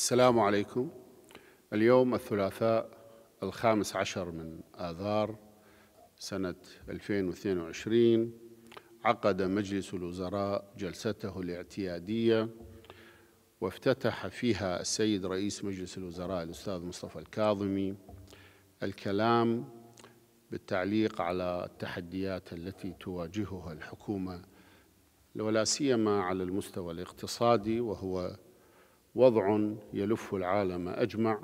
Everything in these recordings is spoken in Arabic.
السلام عليكم اليوم الثلاثاء الخامس عشر من آذار سنة 2022 عقد مجلس الوزراء جلسته الاعتيادية وافتتح فيها السيد رئيس مجلس الوزراء الأستاذ مصطفى الكاظمي الكلام بالتعليق على التحديات التي تواجهها الحكومة ولا سيما على المستوى الاقتصادي وهو وضع يلف العالم أجمع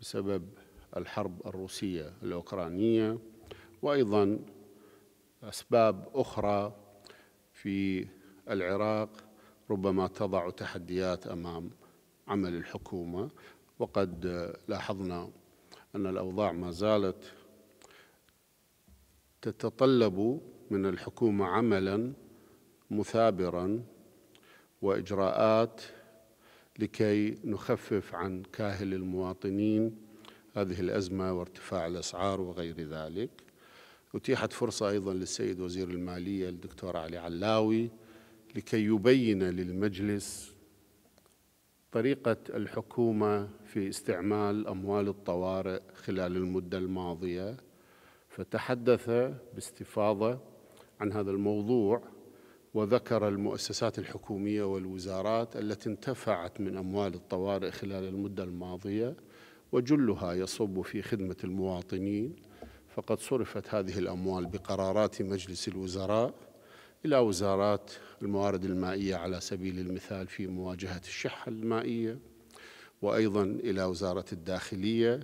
بسبب الحرب الروسية الأوكرانية وأيضا أسباب أخرى في العراق ربما تضع تحديات أمام عمل الحكومة وقد لاحظنا أن الأوضاع ما زالت تتطلب من الحكومة عملا مثابرا وإجراءات لكي نخفف عن كاهل المواطنين هذه الأزمة وارتفاع الأسعار وغير ذلك أتيحت فرصة أيضا للسيد وزير المالية الدكتور علي علاوي لكي يبين للمجلس طريقة الحكومة في استعمال أموال الطوارئ خلال المدة الماضية فتحدث باستفاضة عن هذا الموضوع وذكر المؤسسات الحكومية والوزارات التي انتفعت من أموال الطوارئ خلال المدة الماضية وجلها يصب في خدمة المواطنين فقد صرفت هذه الأموال بقرارات مجلس الوزراء إلى وزارات الموارد المائية على سبيل المثال في مواجهة الشحة المائية وأيضا إلى وزارة الداخلية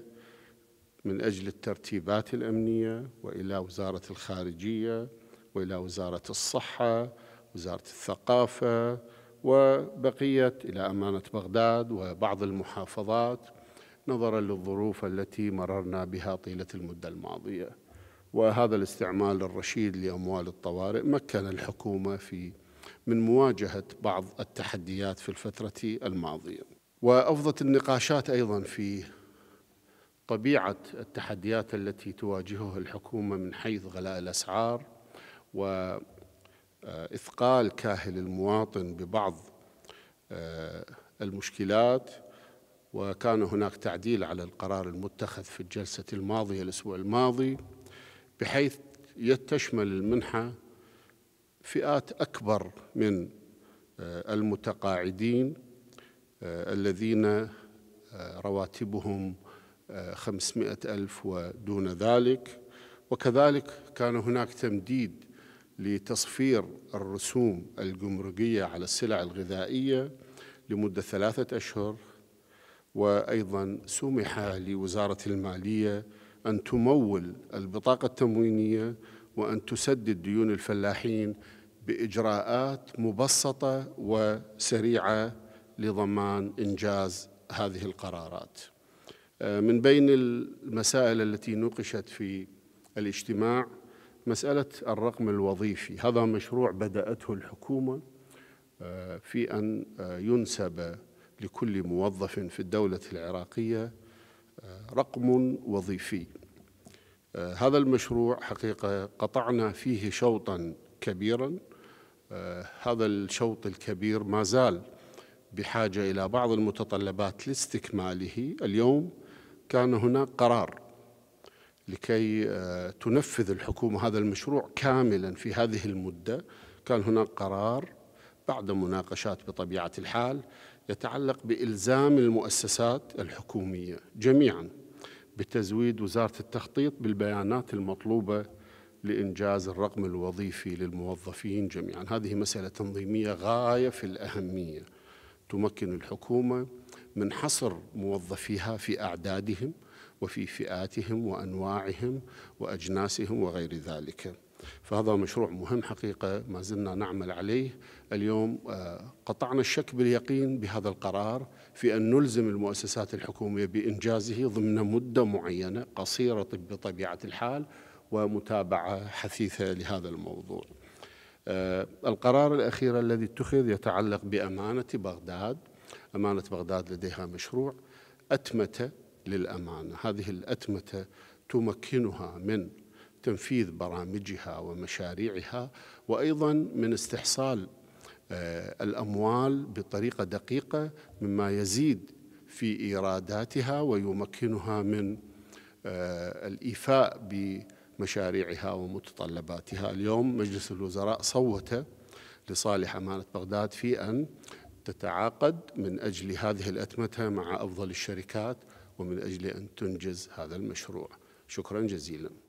من أجل الترتيبات الأمنية وإلى وزارة الخارجية وإلى وزارة الصحة وزارة الثقافة وبقية إلى أمانة بغداد وبعض المحافظات نظرا للظروف التي مررنا بها طيلة المدة الماضية وهذا الاستعمال الرشيد لأموال الطوارئ مكن الحكومة في من مواجهة بعض التحديات في الفترة الماضية وأفضت النقاشات أيضا في طبيعة التحديات التي تواجهها الحكومة من حيث غلاء الأسعار و آه، إثقال كاهل المواطن ببعض آه، المشكلات وكان هناك تعديل على القرار المتخذ في الجلسة الماضية الأسبوع الماضي بحيث يتشمل المنحة فئات أكبر من آه، المتقاعدين الذين رواتبهم 500 ألف ودون ذلك وكذلك كان هناك تمديد لتصفير الرسوم الجمركية على السلع الغذائية لمدة ثلاثة أشهر وأيضا سمح لوزارة المالية أن تمول البطاقة التموينية وأن تسدد ديون الفلاحين بإجراءات مبسطة وسريعة لضمان إنجاز هذه القرارات آه، من بين المسائل التي نوقشت في الاجتماع مسألة الرقم الوظيفي هذا مشروع بدأته الحكومة آه، في أن آه، ينسب لكل موظف في الدولة العراقية آه، رقم وظيفي هذا المشروع حقيقة قطعنا فيه شوطا كبيرا هذا الشوط الكبير ما زال بحاجة إلى بعض المتطلبات لاستكماله اليوم كان هناك قرار لكي آه، تنفذ الحكومة هذا المشروع كاملا في هذه المدة كان هناك قرار بعد مناقشات بطبيعة الحال يتعلق بإلزام المؤسسات الحكومية جميعا بتزويد وزارة التخطيط بالبيانات المطلوبة لإنجاز الرقم الوظيفي للموظفين جميعا هذه مسألة تنظيمية غاية في الأهمية تمكن الحكومة من حصر موظفيها في أعدادهم وفي فئاتهم وأنواعهم وأجناسهم وغير ذلك فهذا مشروع مهم حقيقة ما زلنا نعمل عليه اليوم آه، قطعنا الشك باليقين بهذا القرار في أن نلزم المؤسسات الحكومية بإنجازه ضمن مدة معينة قصيرة بطبيعة الحال ومتابعة حثيثة لهذا الموضوع آه، القرار الأخير الذي اتخذ يتعلق بأمانة بغداد أمانة بغداد لديها مشروع أتمته للأمانة هذه الأتمتة تمكنها من تنفيذ برامجها ومشاريعها وأيضا من استحصال آه، الأموال بطريقة دقيقة مما يزيد في إيراداتها ويمكنها من آه، الإيفاء بمشاريعها ومتطلباتها اليوم مجلس الوزراء صوت لصالح أمانة بغداد في أن تتعاقد من أجل هذه الأتمتة مع أفضل الشركات ومن أجل أن تنجز هذا المشروع شكرا جزيلا